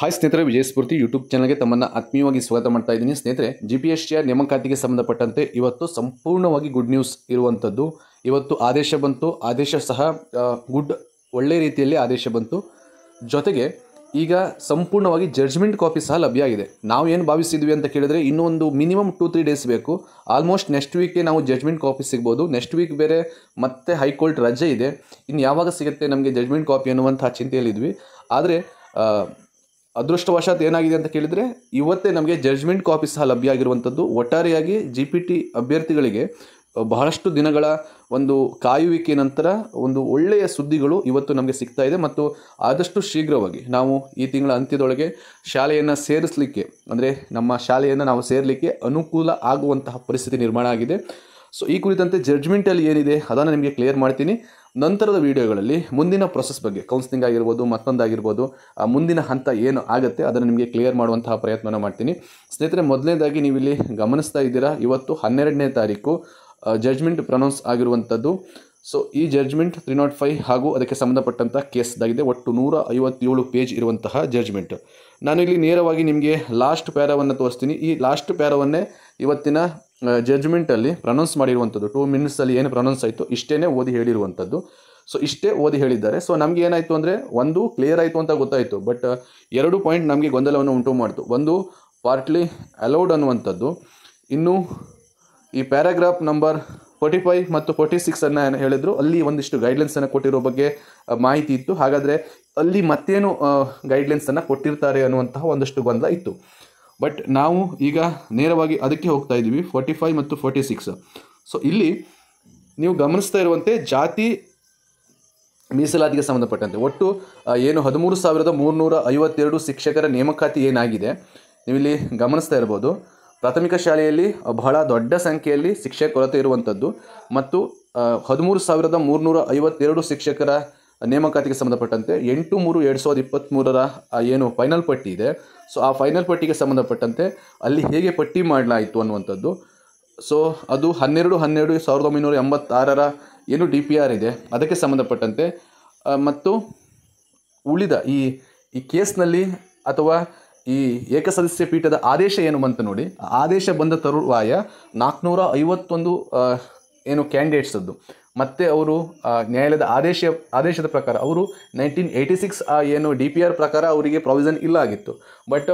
hi ಸ್ನೇಹಿತರೆ ವಿಜಯ ಸ್ಫೂರ್ತಿ YouTube ಚಾನಲ್ಗೆ ತಮ್ಮನ್ನು ಆತ್ಮೀಯವಾಗಿ ಸ್ವಾಗತ ಮಾಡ್ತಾ ಇದ್ದೀನಿ ಸ್ನೇಹಿತರೆ ಜಿ ಪಿ ಎಸ್ ಟಿ ನೇಮಕಾತಿಗೆ ಸಂಬಂಧಪಟ್ಟಂತೆ ಇವತ್ತು ಸಂಪೂರ್ಣವಾಗಿ ಗುಡ್ ನ್ಯೂಸ್ ಇರುವಂಥದ್ದು ಇವತ್ತು ಆದೇಶ ಬಂತು ಆದೇಶ ಸಹ ಗುಡ್ ಒಳ್ಳೆ ರೀತಿಯಲ್ಲಿ ಆದೇಶ ಬಂತು ಜೊತೆಗೆ ಈಗ ಸಂಪೂರ್ಣವಾಗಿ ಜಡ್ಜ್ಮೆಂಟ್ ಕಾಪಿ ಸಹ ಲಭ್ಯ ಆಗಿದೆ ನಾವು ಏನು ಭಾವಿಸಿದ್ವಿ ಅಂತ ಕೇಳಿದ್ರೆ ಇನ್ನೂ ಒಂದು ಮಿನಿಮಮ್ ಟೂ ತ್ರೀ ಡೇಸ್ ಬೇಕು ಆಲ್ಮೋಸ್ಟ್ ನೆಕ್ಸ್ಟ್ ವೀಕೇ ನಾವು ಜಡ್ಜ್ಮೆಂಟ್ ಕಾಪಿ ಸಿಗ್ಬೋದು ನೆಕ್ಸ್ಟ್ ವೀಕ್ ಬೇರೆ ಮತ್ತೆ ಹೈಕೋರ್ಟ್ ರಜೆ ಇದೆ ಇನ್ನು ಯಾವಾಗ ಸಿಗುತ್ತೆ ನಮಗೆ ಜಡ್ಜ್ಮೆಂಟ್ ಕಾಪಿ ಅನ್ನುವಂಥ ಚಿಂತೆಯಲ್ಲಿದ್ವಿ ಆದರೆ ಅದೃಷ್ಟವಶಾತ್ ಏನಾಗಿದೆ ಅಂತ ಕೇಳಿದರೆ ಇವತ್ತೇ ನಮಗೆ ಜಡ್ಜ್ಮೆಂಟ್ ಕಾಪಿ ಸಹ ಲಭ್ಯ ಆಗಿರುವಂಥದ್ದು ಒಟ್ಟಾರೆಯಾಗಿ ಜಿ ಪಿ ಟಿ ಅಭ್ಯರ್ಥಿಗಳಿಗೆ ಬಹಳಷ್ಟು ದಿನಗಳ ಒಂದು ಕಾಯುವಿಕೆ ನಂತರ ಒಂದು ಒಳ್ಳೆಯ ಸುದ್ದಿಗಳು ಇವತ್ತು ನಮಗೆ ಸಿಗ್ತಾ ಇದೆ ಮತ್ತು ಆದಷ್ಟು ಶೀಘ್ರವಾಗಿ ನಾವು ಈ ತಿಂಗಳ ಅಂತ್ಯದೊಳಗೆ ಶಾಲೆಯನ್ನು ಸೇರಿಸಲಿಕ್ಕೆ ಅಂದರೆ ನಮ್ಮ ಶಾಲೆಯನ್ನು ನಾವು ಸೇರಲಿಕ್ಕೆ ಅನುಕೂಲ ಆಗುವಂತಹ ಪರಿಸ್ಥಿತಿ ನಿರ್ಮಾಣ ಆಗಿದೆ ಸೊ ಈ ಕುರಿತಂತೆ ಜಡ್ಜ್ಮೆಂಟಲ್ಲಿ ಏನಿದೆ ಅದನ್ನು ನಿಮಗೆ ಕ್ಲಿಯರ್ ಮಾಡ್ತೀನಿ ನಂತರದ ವೀಡಿಯೋಗಳಲ್ಲಿ ಮುಂದಿನ ಪ್ರೊಸೆಸ್ ಬಗ್ಗೆ ಕೌನ್ಸಿಲಿಂಗ್ ಆಗಿರ್ಬೋದು ಮತ್ತೊಂದಾಗಿರ್ಬೋದು ಮುಂದಿನ ಹಂತ ಏನು ಆಗುತ್ತೆ ಅದನ್ನು ನಿಮಗೆ ಕ್ಲಿಯರ್ ಮಾಡುವಂತಹ ಪ್ರಯತ್ನ ಮಾಡ್ತೀನಿ ಸ್ನೇಹಿತರೆ ಮೊದಲನೇದಾಗಿ ನೀವು ಇಲ್ಲಿ ಗಮನಿಸ್ತಾ ಇದ್ದೀರಾ ಇವತ್ತು ಹನ್ನೆರಡನೇ ತಾರೀಕು ಜಡ್ಜ್ಮೆಂಟ್ ಪ್ರೊನೌನ್ಸ್ ಆಗಿರುವಂಥದ್ದು ಸೊ ಈ ಜಡ್ಜ್ಮೆಂಟ್ ತ್ರೀ ನಾಟ್ ಫೈವ್ ಹಾಗೂ ಅದಕ್ಕೆ ಸಂಬಂಧಪಟ್ಟಂಥ ಕೇಸ್ದಾಗಿದೆ ಒಟ್ಟು ನೂರ ಐವತ್ತೇಳು ಪೇಜ್ ಇರುವಂತಹ ಜಡ್ಜ್ಮೆಂಟ್ ನಾನು ಇಲ್ಲಿ ನೇರವಾಗಿ ನಿಮಗೆ ಲಾಸ್ಟ್ ಪ್ಯಾರವನ್ನು ತೋರಿಸ್ತೀನಿ ಈ ಲಾಸ್ಟ್ ಪ್ಯಾರವನ್ನೇ ಇವತ್ತಿನ ಜಡ್ಜ್ಮೆಂಟಲ್ಲಿ ಪ್ರನೌನ್ಸ್ ಮಾಡಿರುವಂಥದ್ದು ಟೂ ಮಿನಿಟ್ಸಲ್ಲಿ ಏನು ಪ್ರನೌನ್ಸ್ ಆಯಿತು ಇಷ್ಟೇ ಓದಿ ಹೇಳಿರುವಂಥದ್ದು ಸೊ ಇಷ್ಟೇ ಓದಿ ಹೇಳಿದ್ದಾರೆ ಸೊ ನಮಗೆ ಏನಾಯಿತು ಅಂದರೆ ಒಂದು ಕ್ಲಿಯರ್ ಆಯಿತು ಅಂತ ಗೊತ್ತಾಯಿತು ಬಟ್ ಎರಡು ಪಾಯಿಂಟ್ ನಮಗೆ ಗೊಂದಲವನ್ನು ಉಂಟು ಮಾಡಿತು ಒಂದು ಪಾರ್ಟ್ಲಿ ಅಲೌಡ್ ಅನ್ನುವಂಥದ್ದು ಇನ್ನು ಈ ಪ್ಯಾರಾಗ್ರಾಫ್ ನಂಬರ್ ಫೋರ್ಟಿ ಫೈವ್ ಮತ್ತು ಫೋರ್ಟಿ ಸಿಕ್ಸನ್ನು ಹೇಳಿದ್ರು ಅಲ್ಲಿ ಒಂದಿಷ್ಟು ಗೈಡ್ಲೈನ್ಸನ್ನು ಕೊಟ್ಟಿರೋ ಬಗ್ಗೆ ಮಾಹಿತಿ ಇತ್ತು ಹಾಗಾದರೆ ಅಲ್ಲಿ ಮತ್ತೇನು ಗೈಡ್ಲೈನ್ಸನ್ನು ಕೊಟ್ಟಿರ್ತಾರೆ ಅನ್ನುವಂತಹ ಒಂದಷ್ಟು ಗೊಂದಲ ಇತ್ತು ಬಟ್ ನಾವು ಈಗ ನೇರವಾಗಿ ಅದಕ್ಕೆ ಹೋಗ್ತಾ ಇದ್ದೀವಿ ಫೋರ್ಟಿ ಫೈವ್ ಮತ್ತು ಫೋರ್ಟಿ ಸಿಕ್ಸ್ ಸೊ ಇಲ್ಲಿ ನೀವು ಗಮನಿಸ್ತಾ ಇರುವಂತೆ ಜಾತಿ ಮೀಸಲಾತಿಗೆ ಸಂಬಂಧಪಟ್ಟಂತೆ ಒಟ್ಟು ಏನು ಹದಿಮೂರು ಸಾವಿರದ ಮೂರುನೂರ ಐವತ್ತೆರಡು ಶಿಕ್ಷಕರ ನೇಮಕಾತಿ ಏನಾಗಿದೆ ನೀವಿಲ್ಲಿ ಗಮನಿಸ್ತಾ ಇರ್ಬೋದು ಪ್ರಾಥಮಿಕ ಶಾಲೆಯಲ್ಲಿ ಬಹಳ ದೊಡ್ಡ ಸಂಖ್ಯೆಯಲ್ಲಿ ಶಿಕ್ಷಕ ಕೊರತೆ ಇರುವಂಥದ್ದು ಮತ್ತು ಹದಿಮೂರು ಸಾವಿರದ ಮೂರುನೂರ ಐವತ್ತೆರಡು ಶಿಕ್ಷಕರ ನೇಮಕಾತಿಗೆ ಸಂಬಂಧಪಟ್ಟಂತೆ ಎಂಟು ಮೂರು ಎರಡು ಸಾವಿರದ ಇಪ್ಪತ್ತ್ಮೂರರ ಏನು ಫೈನಲ್ ಪಟ್ಟಿ ಇದೆ ಸೊ ಆ ಫೈನಲ್ ಪಟ್ಟಿಗೆ ಸಂಬಂಧಪಟ್ಟಂತೆ ಅಲ್ಲಿ ಹೇಗೆ ಪಟ್ಟಿ ಮಾಡಲಾಯಿತು ಅನ್ನುವಂಥದ್ದು ಸೊ ಅದು ಹನ್ನೆರಡು ಹನ್ನೆರಡು ಸಾವಿರದ ಒಂಬೈನೂರ ಎಂಬತ್ತಾರರ ಏನು ಡಿ ಪಿ ಆರ್ ಇದೆ ಅದಕ್ಕೆ ಸಂಬಂಧಪಟ್ಟಂತೆ ಮತ್ತು ಉಳಿದ ಈ ಈ ಕೇಸ್ನಲ್ಲಿ ಅಥವಾ ಈ ಏಕಸದಸ್ಯ ಪೀಠದ ಆದೇಶ ಏನು ಬಂತು ನೋಡಿ ಆದೇಶ ಬಂದ ತರುವಾಯ ನಾಲ್ಕುನೂರ ಐವತ್ತೊಂದು ಏನು ಕ್ಯಾಂಡಿಡೇಟ್ಸದ್ದು ಮತ್ತು ಅವರು ನ್ಯಾಯಾಲಯದ ಆದೇಶ ಆದೇಶದ ಪ್ರಕಾರ ಅವರು ನೈನ್ಟೀನ್ ಏಯ್ಟಿ ಸಿಕ್ಸ್ ಏನು ಡಿ ಪಿ ಆರ್ ಪ್ರಕಾರ ಅವರಿಗೆ ಪ್ರೊವಿಷನ್ ಇಲ್ಲ ಆಗಿತ್ತು ಬಟ್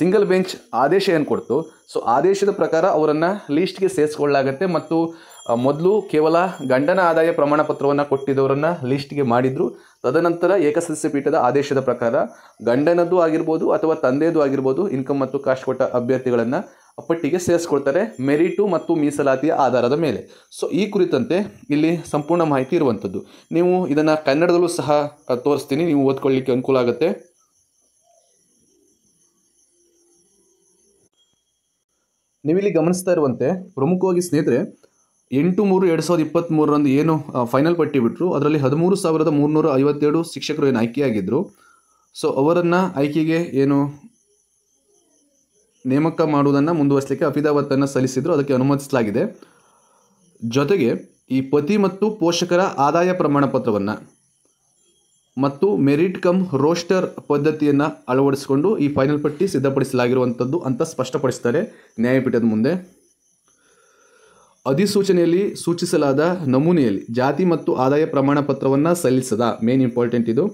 ಸಿಂಗಲ್ ಬೆಂಚ್ ಆದೇಶ ಏನು ಕೊಡ್ತು ಸೊ ಆದೇಶದ ಪ್ರಕಾರ ಅವರನ್ನು ಲೀಸ್ಟ್ಗೆ ಸೇರಿಸ್ಕೊಳ್ಳಾಗತ್ತೆ ಮತ್ತು ಮೊದಲು ಕೇವಲ ಗಂಡನ ಆದಾಯ ಪ್ರಮಾಣ ಪತ್ರವನ್ನು ಕೊಟ್ಟಿದ್ದವರನ್ನು ಲೀಸ್ಟ್ಗೆ ಮಾಡಿದರು ತದನಂತರ ಏಕಸದಸ್ಯ ಪೀಠದ ಆದೇಶದ ಪ್ರಕಾರ ಗಂಡನದ್ದು ಆಗಿರ್ಬೋದು ಅಥವಾ ತಂದೆಯದು ಆಗಿರ್ಬೋದು ಇನ್ಕಮ್ ಮತ್ತು ಕಾಸ್ಟ್ ಕೊಟ್ಟ ಅಭ್ಯರ್ಥಿಗಳನ್ನು ಪಟ್ಟಿಗೆ ಸೇರಿಸ್ಕೊಳ್ತಾರೆ ಮೆರಿಟು ಮತ್ತು ಮೀಸಲಾತಿಯ ಆಧಾರದ ಮೇಲೆ ಸೊ ಈ ಕುರಿತಂತೆ ಇಲ್ಲಿ ಸಂಪೂರ್ಣ ಮಾಹಿತಿ ಇರುವಂಥದ್ದು ನೀವು ಇದನ್ನು ಕನ್ನಡದಲ್ಲೂ ಸಹ ತೋರಿಸ್ತೀನಿ ನೀವು ಓದ್ಕೊಳ್ಳಿಕ್ಕೆ ಅನುಕೂಲ ಆಗುತ್ತೆ ನೀವಿಲ್ಲಿ ಗಮನಿಸ್ತಾ ಇರುವಂತೆ ಪ್ರಮುಖವಾಗಿ ಸ್ನೇಹಿತರೆ ಎಂಟು ಮೂರು ಎರಡು ಸಾವಿರದ ಇಪ್ಪತ್ತ್ಮೂರರಂದು ಏನು ಫೈನಲ್ ಪಟ್ಟಿ ಬಿಟ್ಟರು ಅದರಲ್ಲಿ ಹದಿಮೂರು ಸಾವಿರದ ಮೂರುನೂರ ಐವತ್ತೆರಡು ಶಿಕ್ಷಕರು ಏನು ಆಯ್ಕೆಯಾಗಿದ್ದರು ಸೊ ಅವರನ್ನು ಆಯ್ಕೆಗೆ ಏನು ನೇಮಕ ಮಾಡುವುದನ್ನು ಮುಂದುವರಿಸಲಿಕ್ಕೆ ಅಫಿದಾವತ್ತನ್ನು ಸಲ್ಲಿಸಿದ್ರು ಅದಕ್ಕೆ ಅನುಮತಿಸಲಾಗಿದೆ ಜೊತೆಗೆ ಈ ಪತಿ ಮತ್ತು ಪೋಷಕರ ಆದಾಯ ಪ್ರಮಾಣ ಪತ್ರವನ್ನು ಮತ್ತು ಮೆರಿಟ್ ಕಮ್ ರೋಸ್ಟರ್ ಪದ್ಧತಿಯನ್ನು ಅಳವಡಿಸಿಕೊಂಡು ಈ ಫೈನಲ್ ಪಟ್ಟಿ ಸಿದ್ಧಪಡಿಸಲಾಗಿರುವಂಥದ್ದು ಅಂತ ಸ್ಪಷ್ಟಪಡಿಸ್ತಾರೆ ನ್ಯಾಯಪೀಠದ ಮುಂದೆ ಅಧಿಸೂಚನೆಯಲ್ಲಿ ಸೂಚಿಸಲಾದ ನಮೂನೆಯಲ್ಲಿ ಜಾತಿ ಮತ್ತು ಆದಾಯ ಪ್ರಮಾಣ ಪತ್ರವನ್ನು ಸಲ್ಲಿಸದ ಮೇನ್ ಇಂಪಾರ್ಟೆಂಟ್ ಇದು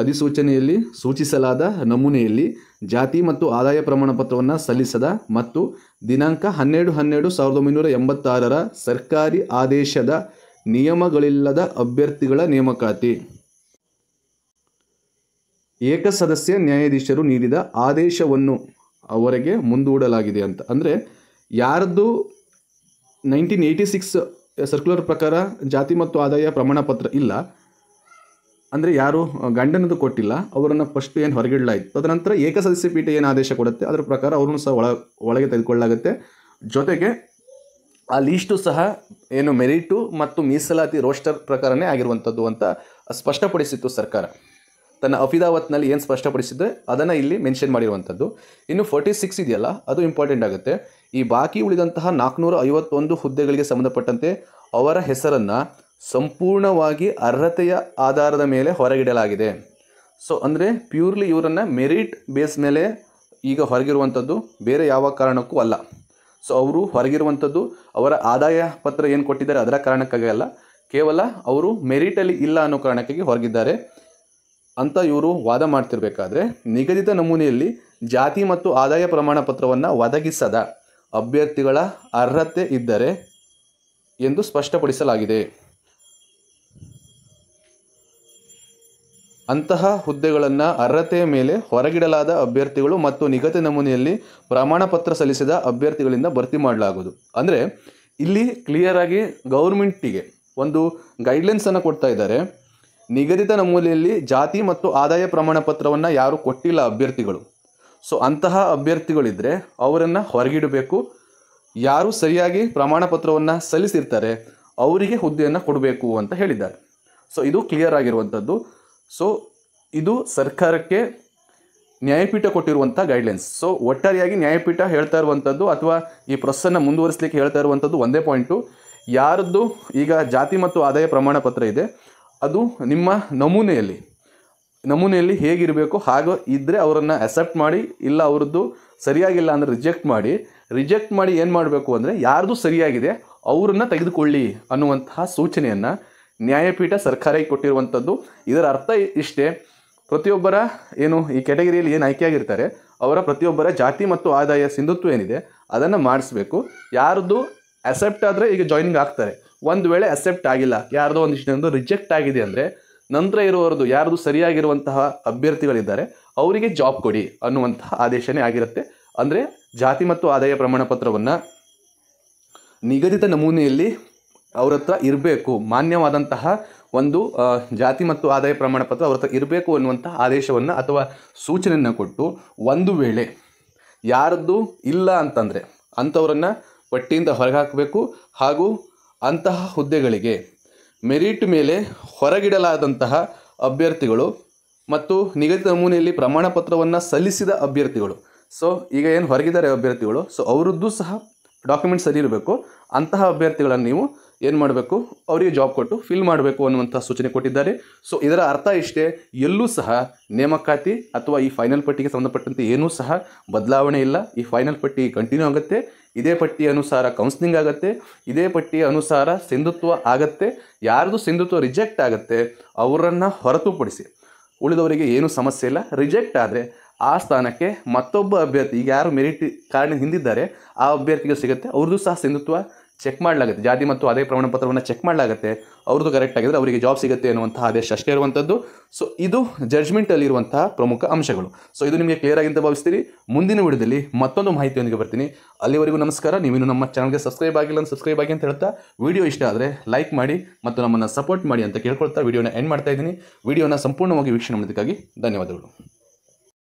ಅಧಿಸೂಚನೆಯಲ್ಲಿ ಸೂಚಿಸಲಾದ ನಮೂನೆಯಲ್ಲಿ ಜಾತಿ ಮತ್ತು ಆದಾಯ ಪ್ರಮಾಣ ಪತ್ರವನ್ನು ಸಲ್ಲಿಸದ ಮತ್ತು ದಿನಾಂಕ ಹನ್ನೆರಡು ಹನ್ನೆರಡು ಸಾವಿರದ ಒಂಬೈನೂರ ಎಂಬತ್ತಾರರ ಸರ್ಕಾರಿ ಆದೇಶದ ನಿಯಮಗಳಿಲ್ಲದ ಅಭ್ಯರ್ಥಿಗಳ ನೇಮಕಾತಿ ಏಕಸದಸ್ಯ ನ್ಯಾಯಾಧೀಶರು ನೀಡಿದ ಆದೇಶವನ್ನು ಅವರಿಗೆ ಮುಂದೂಡಲಾಗಿದೆ ಅಂತ ಅಂದರೆ ಯಾರದ್ದು ನೈನ್ಟೀನ್ ಏಯ್ಟಿ ಸಿಕ್ಸ್ ಸರ್ಕ್ಯುಲರ್ ಪ್ರಕಾರ ಜಾತಿ ಮತ್ತು ಆದಾಯ ಪ್ರಮಾಣಪತ್ರ ಇಲ್ಲ ಅಂದರೆ ಯಾರು ಗಂಡನದು ಕೊಟ್ಟಿಲ್ಲ ಅವರನ್ನು ಫಸ್ಟ್ ಏನು ಹೊರಗಿಡಲಾಯಿತು ಅದರ ನಂತರ ಏಕಸದಸ್ಯ ಪೀಠ ಏನು ಆದೇಶ ಕೊಡುತ್ತೆ ಅದರ ಪ್ರಕಾರ ಅವ್ರನ್ನೂ ಸಹ ಒಳ ಒಳಗೆ ತೆಗೆದುಕೊಳ್ಳಲಾಗುತ್ತೆ ಜೊತೆಗೆ ಆ ಲೀಸ್ಟು ಸಹ ಏನು ಮೆರಿಟು ಮತ್ತು ಮೀಸಲಾತಿ ರೋಸ್ಟರ್ ಪ್ರಕಾರನೇ ಆಗಿರುವಂಥದ್ದು ಅಂತ ಸ್ಪಷ್ಟಪಡಿಸಿತ್ತು ಸರ್ಕಾರ ತನ್ನ ಅಫಿದಾವತ್ನಲ್ಲಿ ಏನು ಸ್ಪಷ್ಟಪಡಿಸಿದೆ ಅದನ್ನು ಇಲ್ಲಿ ಮೆನ್ಷನ್ ಮಾಡಿರುವಂಥದ್ದು ಇನ್ನು ಫೋರ್ಟಿ ಸಿಕ್ಸ್ ಇದೆಯಲ್ಲ ಅದು ಇಂಪಾರ್ಟೆಂಟ್ ಆಗುತ್ತೆ ಈ ಬಾಕಿ ಉಳಿದಂತಹ ನಾಲ್ಕುನೂರ ಐವತ್ತೊಂದು ಹುದ್ದೆಗಳಿಗೆ ಸಂಬಂಧಪಟ್ಟಂತೆ ಅವರ ಹೆಸರನ್ನು ಸಂಪೂರ್ಣವಾಗಿ ಅರ್ಹತೆಯ ಆಧಾರದ ಮೇಲೆ ಹೊರಗಿಡಲಾಗಿದೆ ಸೊ ಅಂದರೆ ಪ್ಯೂರ್ಲಿ ಇವರನ್ನು ಮೆರಿಟ್ ಬೇಸ್ ಮೇಲೆ ಈಗ ಹೊರಗಿರುವಂಥದ್ದು ಬೇರೆ ಯಾವ ಕಾರಣಕ್ಕೂ ಅಲ್ಲ ಸೊ ಅವರು ಹೊರಗಿರುವಂಥದ್ದು ಅವರ ಆದಾಯ ಪತ್ರ ಏನು ಕೊಟ್ಟಿದ್ದಾರೆ ಅದರ ಕಾರಣಕ್ಕಾಗಿ ಅಲ್ಲ ಕೇವಲ ಅವರು ಮೆರಿಟಲ್ಲಿ ಇಲ್ಲ ಅನ್ನೋ ಕಾರಣಕ್ಕಾಗಿ ಹೊರಗಿದ್ದಾರೆ ಅಂತ ಇವರು ವಾದ ಮಾಡ್ತಿರಬೇಕಾದ್ರೆ ನಿಗದಿತ ನಮೂನೆಯಲ್ಲಿ ಜಾತಿ ಮತ್ತು ಆದಾಯ ಪ್ರಮಾಣ ಪತ್ರವನ್ನು ಒದಗಿಸದ ಅಭ್ಯರ್ಥಿಗಳ ಅರ್ಹತೆ ಇದ್ದರೆ ಎಂದು ಸ್ಪಷ್ಟಪಡಿಸಲಾಗಿದೆ ಅಂತಹ ಹುದ್ದೆಗಳನ್ನು ಅರ್ಹತೆಯ ಮೇಲೆ ಹೊರಗಿಡಲಾದ ಅಭ್ಯರ್ಥಿಗಳು ಮತ್ತು ನಿಗದಿ ನಮೂನೆಯಲ್ಲಿ ಪ್ರಮಾಣಪತ್ರ ಸಲ್ಲಿಸಿದ ಅಭ್ಯರ್ಥಿಗಳಿಂದ ಭರ್ತಿ ಮಾಡಲಾಗುವುದು ಅಂದರೆ ಇಲ್ಲಿ ಕ್ಲಿಯರಾಗಿ ಗೌರ್ಮೆಂಟಿಗೆ ಒಂದು ಗೈಡ್ಲೈನ್ಸನ್ನು ಕೊಡ್ತಾ ಇದ್ದಾರೆ ನಿಗದಿತ ನಮೂನೆಯಲ್ಲಿ ಜಾತಿ ಮತ್ತು ಆದಾಯ ಪ್ರಮಾಣ ಪತ್ರವನ್ನು ಯಾರು ಕೊಟ್ಟಿಲ್ಲ ಅಭ್ಯರ್ಥಿಗಳು ಸೊ ಅಂತಹ ಅಭ್ಯರ್ಥಿಗಳಿದ್ದರೆ ಅವರನ್ನು ಹೊರಗಿಡಬೇಕು ಯಾರು ಸರಿಯಾಗಿ ಪ್ರಮಾಣ ಪತ್ರವನ್ನು ಸಲ್ಲಿಸಿರ್ತಾರೆ ಅವರಿಗೆ ಹುದ್ದೆಯನ್ನು ಕೊಡಬೇಕು ಅಂತ ಹೇಳಿದ್ದಾರೆ ಸೊ ಇದು ಕ್ಲಿಯರ್ ಆಗಿರುವಂಥದ್ದು ಸೊ ಇದು ಸರ್ಕಾರಕ್ಕೆ ನ್ಯಾಯಪೀಠ ಕೊಟ್ಟಿರುವಂಥ ಗೈಡ್ಲೈನ್ಸ್ ಸೊ ಒಟ್ಟಾರೆಯಾಗಿ ನ್ಯಾಯಪೀಠ ಹೇಳ್ತಾ ಇರುವಂಥದ್ದು ಅಥವಾ ಈ ಪ್ರೊಸೆಸ್ಸನ್ನು ಮುಂದುವರಿಸಲಿಕ್ಕೆ ಹೇಳ್ತಾ ಇರುವಂಥದ್ದು ಒಂದೇ ಪಾಯಿಂಟು ಯಾರದ್ದು ಈಗ ಜಾತಿ ಮತ್ತು ಆದಾಯ ಪ್ರಮಾಣ ಪತ್ರ ಇದೆ ಅದು ನಿಮ್ಮ ನಮೂನೆಯಲ್ಲಿ ನಮೂನೆಯಲ್ಲಿ ಹೇಗಿರಬೇಕು ಹಾಗೂ ಇದ್ದರೆ ಅವರನ್ನು ಅಕ್ಸೆಪ್ಟ್ ಮಾಡಿ ಇಲ್ಲ ಅವರದ್ದು ಸರಿಯಾಗಿಲ್ಲ ಅಂದರೆ ರಿಜೆಕ್ಟ್ ಮಾಡಿ ರಿಜೆಕ್ಟ್ ಮಾಡಿ ಏನು ಮಾಡಬೇಕು ಅಂದರೆ ಯಾರ್ದು ಸರಿಯಾಗಿದೆ ಅವರನ್ನು ತೆಗೆದುಕೊಳ್ಳಿ ಅನ್ನುವಂತಹ ಸೂಚನೆಯನ್ನು ನ್ಯಾಯಪೀಠ ಸರ್ಕಾರಕ್ಕೆ ಕೊಟ್ಟಿರುವಂಥದ್ದು ಇದರ ಅರ್ಥ ಇಷ್ಟೇ ಪ್ರತಿಯೊಬ್ಬರ ಏನು ಈ ಕೆಟಗರಿಯಲ್ಲಿ ಏನು ಆಯ್ಕೆಯಾಗಿರ್ತಾರೆ ಅವರ ಪ್ರತಿಯೊಬ್ಬರ ಜಾತಿ ಮತ್ತು ಆದಾಯ ಸಿಂಧುತ್ವ ಏನಿದೆ ಅದನ್ನು ಮಾಡಿಸ್ಬೇಕು ಯಾರ್ದು ಅಸೆಪ್ಟ್ ಆದರೆ ಈಗ ಜಾಯ್ನಿಂಗ್ ಆಗ್ತಾರೆ ಒಂದು ವೇಳೆ ಅಸೆಪ್ಟ್ ಆಗಿಲ್ಲ ಯಾರ್ದೋ ಒಂದಿಷ್ಟು ರಿಜೆಕ್ಟ್ ಆಗಿದೆ ಅಂದರೆ ನಂತರ ಇರುವವರದು ಯಾರ್ದು ಸರಿಯಾಗಿರುವಂತಹ ಅಭ್ಯರ್ಥಿಗಳಿದ್ದಾರೆ ಅವರಿಗೆ ಜಾಬ್ ಕೊಡಿ ಅನ್ನುವಂತಹ ಆದೇಶನೇ ಆಗಿರುತ್ತೆ ಅಂದರೆ ಜಾತಿ ಮತ್ತು ಆದಾಯ ಪ್ರಮಾಣ ಪತ್ರವನ್ನು ನಿಗದಿತ ನಮೂನೆಯಲ್ಲಿ ಅವ್ರ ಹತ್ರ ಇರಬೇಕು ಮಾನ್ಯವಾದಂತಹ ಒಂದು ಜಾತಿ ಮತ್ತು ಆದಾಯ ಪ್ರಮಾಣ ಪತ್ರ ಅವ್ರ ಹತ್ರ ಇರಬೇಕು ಅನ್ನುವಂಥ ಆದೇಶವನ್ನು ಅಥವಾ ಸೂಚನೆಯನ್ನು ಕೊಟ್ಟು ಒಂದು ವೇಳೆ ಯಾರದ್ದು ಇಲ್ಲ ಅಂತಂದರೆ ಅಂಥವ್ರನ್ನು ಪಟ್ಟಿಯಿಂದ ಹೊರಗೆ ಹಾಕಬೇಕು ಹಾಗೂ ಅಂತಹ ಹುದ್ದೆಗಳಿಗೆ ಮೆರಿಟ್ ಮೇಲೆ ಹೊರಗಿಡಲಾದಂತಹ ಅಭ್ಯರ್ಥಿಗಳು ಮತ್ತು ನಿಗದಿತ ನಮೂನೆಯಲ್ಲಿ ಪ್ರಮಾಣ ಪತ್ರವನ್ನು ಸಲ್ಲಿಸಿದ ಅಭ್ಯರ್ಥಿಗಳು ಸೊ ಈಗ ಏನು ಹೊರಗಿದ್ದಾರೆ ಅಭ್ಯರ್ಥಿಗಳು ಸೊ ಅವರದ್ದು ಸಹ ಡಾಕ್ಯುಮೆಂಟ್ ಸರಿ ಇರಬೇಕು ಅಂತಹ ಅಭ್ಯರ್ಥಿಗಳನ್ನು ನೀವು ಏನು ಮಾಡಬೇಕು ಅವರಿಗೆ ಜಾಬ್ ಕೊಟ್ಟು ಫಿಲ್ ಮಾಡಬೇಕು ಅನ್ನುವಂಥ ಸೂಚನೆ ಕೊಟ್ಟಿದ್ದಾರೆ ಸೊ ಇದರ ಅರ್ಥ ಇಷ್ಟೇ ಎಲ್ಲೂ ಸಹ ನೇಮಕಾತಿ ಅಥವಾ ಈ ಫೈನಲ್ ಪಟ್ಟಿಗೆ ಸಂಬಂಧಪಟ್ಟಂತೆ ಏನೂ ಸಹ ಬದಲಾವಣೆ ಇಲ್ಲ ಈ ಫೈನಲ್ ಪಟ್ಟಿ ಕಂಟಿನ್ಯೂ ಆಗುತ್ತೆ ಇದೇ ಪಟ್ಟಿ ಅನುಸಾರ ಕೌನ್ಸಿಲಿಂಗ್ ಆಗುತ್ತೆ ಇದೇ ಪಟ್ಟಿಯ ಅನುಸಾರ ಸಿಂಧುತ್ವ ಆಗತ್ತೆ ಯಾರ್ದು ಸಿಂಧುತ್ವ ರಿಜೆಕ್ಟ್ ಆಗುತ್ತೆ ಅವರನ್ನು ಹೊರತುಪಡಿಸಿ ಉಳಿದವರಿಗೆ ಏನೂ ಸಮಸ್ಯೆ ಇಲ್ಲ ರಿಜೆಕ್ಟ್ ಆದರೆ ಆ ಸ್ಥಾನಕ್ಕೆ ಮತ್ತೊಬ್ಬ ಅಭ್ಯರ್ಥಿ ಈಗ ಯಾರು ಮೆರಿಟ್ ಕಾರ್ಡ್ ಹಿಂದಿದ್ದಾರೆ ಆ ಅಭ್ಯರ್ಥಿಗೆ ಸಿಗುತ್ತೆ ಅವ್ರದ್ದು ಸಹ ಸಿಂಧುತ್ವ ಚೆಕ್ ಮಾಡಲಾಗುತ್ತೆ ಜಾತಿ ಮತ್ತು ಅದೇ ಪ್ರಮಾಣ ಪತ್ರವನ್ನು ಚೆಕ್ ಮಾಡಲಾಗುತ್ತೆ ಅವ್ರದ್ದು ಕರೆಕ್ಟ್ ಆಗಿದ್ರೆ ಅವರಿಗೆ ಜಾಬ್ ಸಿಗುತ್ತೆ ಅನ್ನುವಂತಹ ಆದೇಶ ಅಷ್ಟೇ ಇರುವಂಥದ್ದು ಸೊ ಇದು ಇರುವಂತಹ ಪ್ರಮುಖ ಅಂಶಗಳು ಸೊ ಇದು ನಿಮಗೆ ಕ್ಲಿಯರ್ ಆಗಿ ಅಂತ ಭಾವಿಸ್ತೀನಿ ಮುಂದಿನ ವಿಡಿಯೋದಲ್ಲಿ ಮತ್ತೊಂದು ಮಾಹಿತಿಯೊಂದಿಗೆ ಬರ್ತೀನಿ ಅಲ್ಲಿವರೆಗೂ ನಮಸ್ಕಾರ ನೀವು ನಮ್ಮ ಚಾನಲ್ಗೆ ಸಬ್ಸ್ಕ್ರೈಬ್ ಆಗಿಲ್ಲ ಅಂತ ಸಬ್ಸ್ಕ್ರೈಬ್ ಆಗಿ ಅಂತ ಹೇಳ್ತಾ ವಿಡಿಯೋ ಇಷ್ಟ ಆದರೆ ಲೈಕ್ ಮಾಡಿ ಮತ್ತು ನಮ್ಮನ್ನು ಸಪೋರ್ಟ್ ಮಾಡಿ ಅಂತ ಕೇಳ್ಕೊಳ್ತಾ ವಿಡಿಯೋನ ಎಂಡ್ ಮಾಡ್ತಾ ಇದ್ದೀನಿ ವಿಡಿಯೋನ ಸಂಪೂರ್ಣವಾಗಿ ವೀಕ್ಷಣೆ ಮಾಡೋದಕ್ಕಾಗಿ ಧನ್ಯವಾದಗಳು